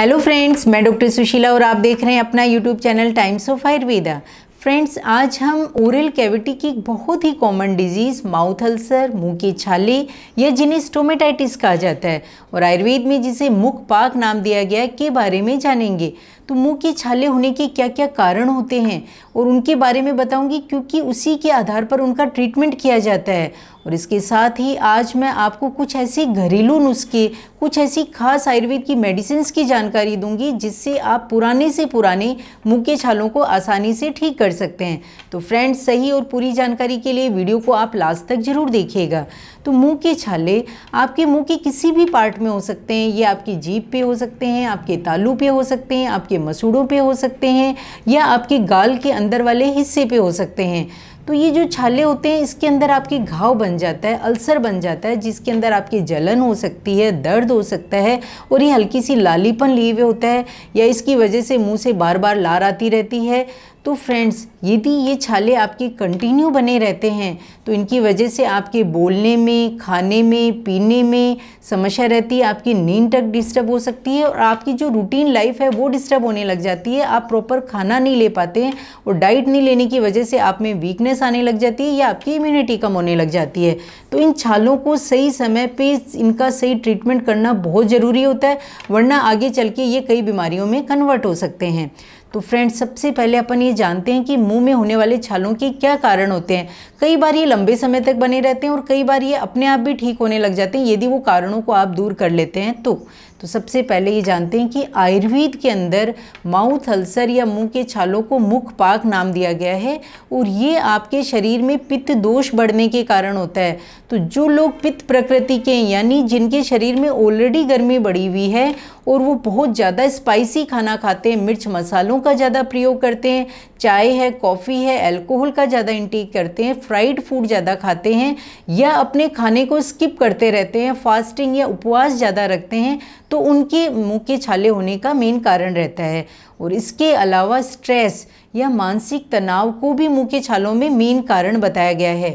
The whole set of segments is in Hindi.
हेलो फ्रेंड्स मैं डॉक्टर सुशीला और आप देख रहे हैं अपना YouTube channel Times of Ayurveda friends आज हम ओरल कैविटी की बहुत ही कॉमन डिजीज़ माउथ अल्सर मुंह के छाले या जिन्हें स्टोमेटाइटिस कहा जाता है और आयुर्वेद में जिसे मुख पाक नाम दिया गया है के बारे में जानेंगे तो मुंह के छाले होने के क्या क्या कारण होते हैं और उनके बारे में बताऊंगी क्योंकि उसी के आधार पर उनका ट्रीटमेंट किया जाता है और इसके साथ ही आज मैं आपको कुछ ऐसे घरेलू नुस्खे कुछ ऐसी खास आयुर्वेद की मेडिसिन की जानकारी दूंगी जिससे आप पुराने से पुराने मुँह के छालों को आसानी से ठीक कर सकते हैं तो फ्रेंड्स सही और पूरी जानकारी के लिए वीडियो को आप लास्ट तक ज़रूर देखिएगा तो मुँह के छाले आपके मुँह के किसी भी पार्ट में हो सकते हैं ये आपकी जीप पे हो सकते हैं आपके तालू पे हो सकते हैं आपके मसूड़ों पे हो सकते हैं या आपके गाल के अंदर वाले हिस्से पे हो सकते हैं तो ये जो छाले होते हैं इसके अंदर आपके घाव बन जाता है अल्सर बन जाता है जिसके अंदर आपकी जलन हो सकती है दर्द हो सकता है और ये हल्की सी लालीपन लिए हुए होता है या इसकी वजह से मुँह से बार बार लार आती रहती है तो फ्रेंड्स यदि ये छाले आपके कंटिन्यू बने रहते हैं तो इनकी वजह से आपके बोलने में खाने में पीने में समस्या रहती है आपकी नींद तक डिस्टर्ब हो सकती है और आपकी जो रूटीन लाइफ है वो डिस्टर्ब होने लग जाती है आप प्रॉपर खाना नहीं ले पाते हैं और डाइट नहीं लेने की वजह से आप में वीकनेस आने लग जाती है या आपकी इम्यूनिटी कम होने लग जाती है तो इन छालों को सही समय पर इनका सही ट्रीटमेंट करना बहुत ज़रूरी होता है वरना आगे चल के ये कई बीमारियों में कन्वर्ट हो सकते हैं तो फ्रेंड्स सबसे पहले अपन ये ये जानते हैं कि मुंह में होने वाले छालों के क्या कारण होते हैं कई बार ये लंबे समय तक बने रहते हैं और कई बार ये अपने आप भी ठीक होने लग जाते हैं यदि वो कारणों को आप दूर कर लेते हैं तो तो सबसे पहले ये जानते हैं कि आयुर्वेद के अंदर माउथ अल्सर या मुंह के छालों को मुख पाक नाम दिया गया है और ये आपके शरीर में पित्त दोष बढ़ने के कारण होता है तो जो लोग पित्त प्रकृति के यानी जिनके शरीर में ऑलरेडी गर्मी बढ़ी हुई है और वो बहुत ज़्यादा स्पाइसी खाना खाते हैं मिर्च मसालों का ज़्यादा प्रयोग करते हैं चाय है कॉफ़ी है अल्कोहल का ज़्यादा इंटेक करते हैं फ्राइड फूड ज़्यादा खाते हैं या अपने खाने को स्किप करते रहते हैं फास्टिंग या उपवास ज़्यादा रखते हैं तो उनके मुंह के छाले होने का मेन कारण रहता है और इसके अलावा स्ट्रेस या मानसिक तनाव को भी मुंह के छालों में मेन कारण बताया गया है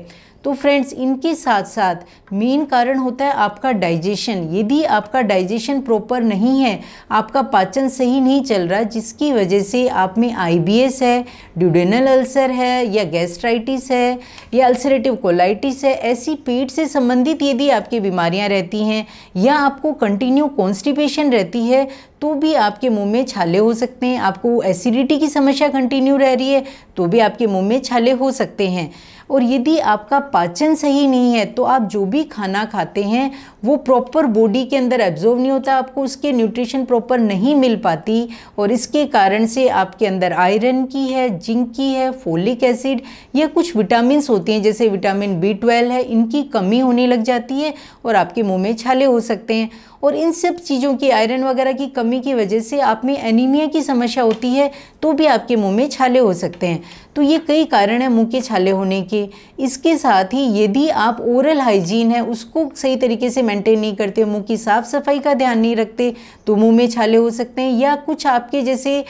तो फ्रेंड्स इनके साथ साथ मेन कारण होता है आपका डाइजेशन यदि आपका डाइजेशन प्रॉपर नहीं है आपका पाचन सही नहीं चल रहा जिसकी वजह से आप में आईबीएस है ड्यूडेनल अल्सर है या गैस्ट्राइटिस है या अल्सरेटिव कोलाइटिस है ऐसी पेट से संबंधित यदि आपकी बीमारियां रहती हैं या आपको कंटिन्यू कॉन्स्टिपेशन रहती है तो भी आपके मुंह में छाले हो सकते हैं आपको एसिडिटी की समस्या कंटिन्यू रह रही है तो भी आपके मुंह में छाले हो सकते हैं और यदि आपका पाचन सही नहीं है तो आप जो भी खाना खाते हैं वो प्रॉपर बॉडी के अंदर एब्जॉर्व नहीं होता आपको उसके न्यूट्रिशन प्रॉपर नहीं मिल पाती और इसके कारण से आपके अंदर आयरन की है जिंक की है फोलिक एसिड या कुछ विटामिन होते हैं जैसे विटामिन बी ट्वेल्व है इनकी कमी होने लग जाती है और आपके मुँह में छाले हो सकते हैं और इन सब चीज़ों की आयरन वगैरह की कमी की वजह से आप में एनीमिया की समस्या होती है तो भी आपके मुंह में छाले हो सकते हैं तो ये कई कारण हैं मुंह के छाले होने के इसके साथ ही यदि आप ओरल हाइजीन है उसको सही तरीके से मेंटेन नहीं करते मुंह की साफ़ सफाई का ध्यान नहीं रखते तो मुंह में छाले हो सकते हैं या कुछ आपके जैसे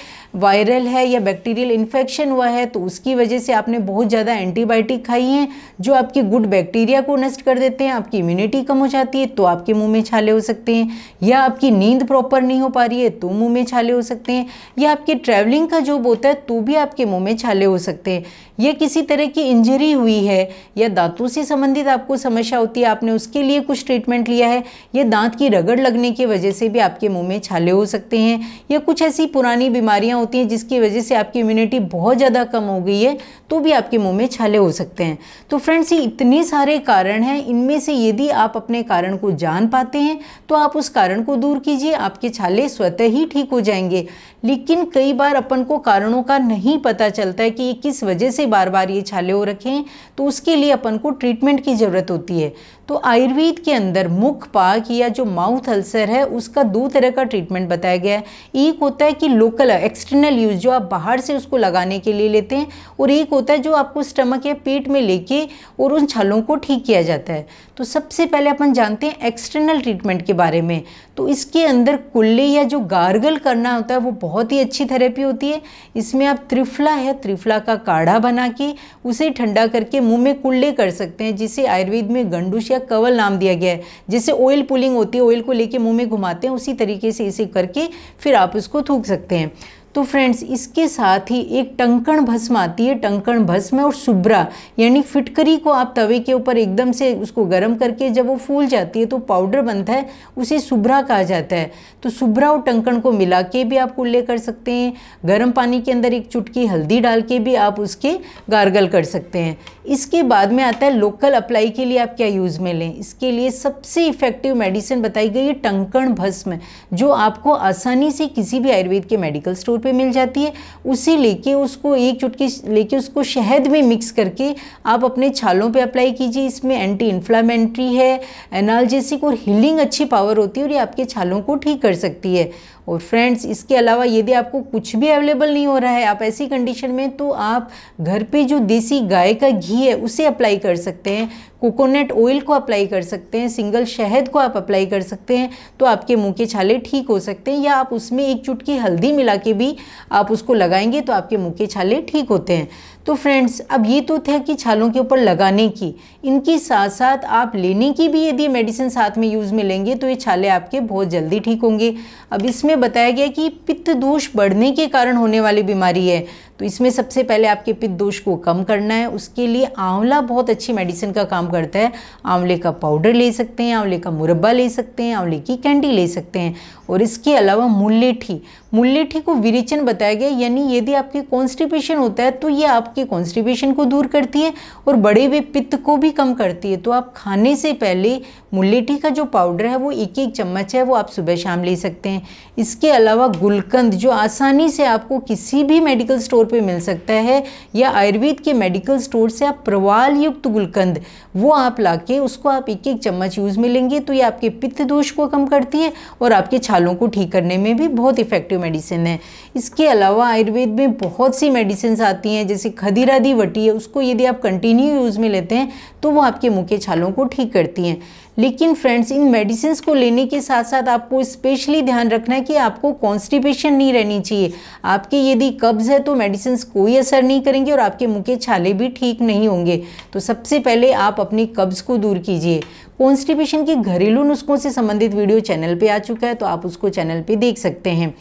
वायरल है या बैक्टीरियल इन्फेक्शन हुआ है तो उसकी वजह से आपने बहुत ज़्यादा एंटीबायोटिक खाई हैं जो आपके गुड बैक्टीरिया को नष्ट कर देते हैं आपकी इम्यूनिटी कम हो जाती है तो आपके मुँह में छाले हो सकते हैं या आपकी नींद प्रॉपर नहीं हो पा रही है तो मुँह में छाले हो सकते हैं या आपके ट्रैवलिंग का जॉब होता है तो भी आपके मुँह में छाले हो सकते हैं सकते हैं या किसी तरह की इंजरी हुई है या दांतों से संबंधित आपको समस्या होती है आपने उसके लिए कुछ ट्रीटमेंट लिया है या दांत की रगड़ लगने की वजह से भी आपके मुंह में छाले हो सकते हैं या कुछ ऐसी पुरानी बीमारियां होती हैं जिसकी वजह से आपकी इम्यूनिटी बहुत ज़्यादा कम हो गई है तो भी आपके मुंह में छाले हो सकते हैं तो फ्रेंड्स ये इतने सारे कारण हैं इनमें से यदि आप अपने कारण को जान पाते हैं तो आप उस कारण को दूर कीजिए आपके छाले स्वतः ही ठीक हो जाएंगे लेकिन कई बार अपन को कारणों का नहीं पता चलता है कि ये किस वजह से बार बार ये छाले हो रखे हैं तो उसके लिए अपन को ट्रीटमेंट की ज़रूरत होती है तो आयुर्वेद के अंदर मुख पाक या जो माउथ अल्सर है उसका दो तरह का ट्रीटमेंट बताया गया है एक होता है कि लोकल एक्सटर्नल यूज़ जो आप बाहर से उसको लगाने के लिए लेते हैं और एक होता है जो आपको स्टमक या पेट में लेके और उन छलों को ठीक किया जाता है तो सबसे पहले अपन जानते हैं एक्सटर्नल ट्रीटमेंट के बारे में तो इसके अंदर कुल्ले या जो गार्गल करना होता है वो बहुत ही अच्छी थेरेपी होती है इसमें आप त्रिफला है त्रिफला का काढ़ा बना के उसे ठंडा करके मुंह में कुल्ले कर सकते हैं जिसे आयुर्वेद में गंडूश क्या कवल नाम दिया गया है जिससे ऑयल पुलिंग होती है ऑयल को लेके मुंह में घुमाते हैं उसी तरीके से इसे करके फिर आप उसको थूक सकते हैं तो फ्रेंड्स इसके साथ ही एक टंकण भस्म आती है टंकण भस्म और सुब्रा यानी फिटकरी को आप तवे के ऊपर एकदम से उसको गर्म करके जब वो फूल जाती है तो पाउडर बनता है उसे सुब्रा कहा जाता है तो सुब्रा और टंकण को मिला के भी आप कुल्ले कर सकते हैं गर्म पानी के अंदर एक चुटकी हल्दी डाल के भी आप उसके गार्गल कर सकते हैं इसके बाद में आता है लोकल अप्लाई के लिए आप क्या यूज़ में लें इसके लिए सबसे इफ़ेक्टिव मेडिसिन बताई गई है टंकण भस्म जो आपको आसानी से किसी भी आयुर्वेद के मेडिकल स्टोर पे मिल जाती है उसे लेके उसको एक चुटकी लेके उसको शहद में मिक्स करके आप अपने छालों पे अप्लाई कीजिए इसमें एंटी इन्फ्लामेंट्री है एनाल्जेसिक और हीलिंग अच्छी पावर होती है और ये आपके छालों को ठीक कर सकती है और फ्रेंड्स इसके अलावा यदि आपको कुछ भी अवेलेबल नहीं हो रहा है आप ऐसी कंडीशन में तो आप घर पे जो देसी गाय का घी है उसे अप्लाई कर सकते हैं कोकोनट ऑयल को अप्लाई कर सकते हैं सिंगल शहद को आप अप्लाई कर सकते हैं तो आपके मुंह के छाले ठीक हो सकते हैं या आप उसमें एक चुटकी हल्दी मिला के भी आप उसको लगाएंगे तो आपके मुँह के छाले ठीक होते हैं तो फ्रेंड्स अब ये तो थे कि छालों के ऊपर लगाने की इनकी साथ साथ आप लेने की भी यदि मेडिसिन साथ में यूज़ में लेंगे तो ये छाले आपके बहुत जल्दी ठीक होंगे अब इसमें बताया गया कि पित्त दोष बढ़ने के कारण होने वाली बीमारी है तो इसमें सबसे पहले आपके पित्त दोष को कम करना है उसके लिए आंवला बहुत अच्छी मेडिसिन का काम करता है आंवले का पाउडर ले सकते हैं आंवले का मुरब्बा ले सकते हैं आंवले की कैंडी ले सकते हैं और इसके अलावा मुल्लेठी मुल्लेठी को विरेचन बताया गया यानी यदि आपके कॉन्स्टिपेशन होता है तो ये आपके कॉन्स्टिपेशन को दूर करती है और बड़े हुए पित्त को भी कम करती है तो आप खाने से पहले मुल्लेठी का जो पाउडर है वो एक एक चम्मच है वो आप सुबह शाम ले सकते हैं इसके अलावा गुलकंद जो आसानी से आपको किसी भी मेडिकल स्टोर स्टोर पे मिल सकता है या आयुर्वेद के मेडिकल स्टोर से आप प्रवाल युक्त गुलकंद वो आप ला के उसको आप एक एक चम्मच यूज़ में लेंगे तो ये आपके पित्त दोष को कम करती है और आपके छालों को ठीक करने में भी बहुत इफेक्टिव मेडिसिन है इसके अलावा आयुर्वेद में बहुत सी मेडिसिन आती हैं जैसे खदीरादी वटी है उसको यदि आप कंटिन्यू यूज़ में लेते हैं तो वो आपके मुँह के छालों को ठीक करती हैं लेकिन फ्रेंड्स इन मेडिसिन को लेने के साथ साथ आपको स्पेशली ध्यान रखना है कि आपको कॉन्स्टिपेशन नहीं रहनी चाहिए आपके यदि कब्ज़ है तो मेडिसिन कोई असर नहीं करेंगे और आपके मुँह के छाले भी ठीक नहीं होंगे तो सबसे पहले आप अपनी कब्ज़ को दूर कीजिए कॉन्स्टिपेशन के घरेलू नुस्खों से संबंधित वीडियो चैनल पर आ चुका है तो आप उसको चैनल पर देख सकते हैं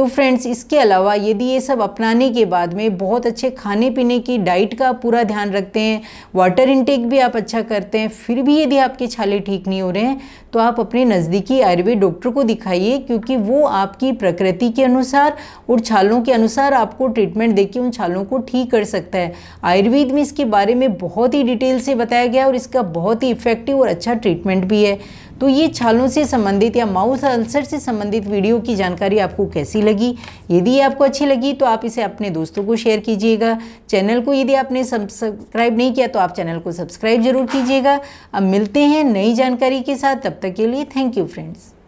तो फ्रेंड्स इसके अलावा यदि ये सब अपनाने के बाद में बहुत अच्छे खाने पीने की डाइट का पूरा ध्यान रखते हैं वाटर इनटेक भी आप अच्छा करते हैं फिर भी यदि आपके छाले ठीक नहीं हो रहे हैं तो आप अपने नज़दीकी आयुर्वेद डॉक्टर को दिखाइए क्योंकि वो आपकी प्रकृति के अनुसार और छालों के अनुसार आपको ट्रीटमेंट देके उन छालों को ठीक कर सकता है आयुर्वेद में इसके बारे में बहुत ही डिटेल से बताया गया और इसका बहुत ही इफेक्टिव और अच्छा ट्रीटमेंट भी है तो ये छालों से संबंधित या माउथ अल्सर से संबंधित वीडियो की जानकारी आपको कैसी लगी यदि आपको अच्छी लगी तो आप इसे अपने दोस्तों को शेयर कीजिएगा चैनल को यदि आपने सब्सक्राइब नहीं किया तो आप चैनल को सब्सक्राइब जरूर कीजिएगा अब मिलते हैं नई जानकारी के साथ तब तक के लिए थैंक यू फ्रेंड्स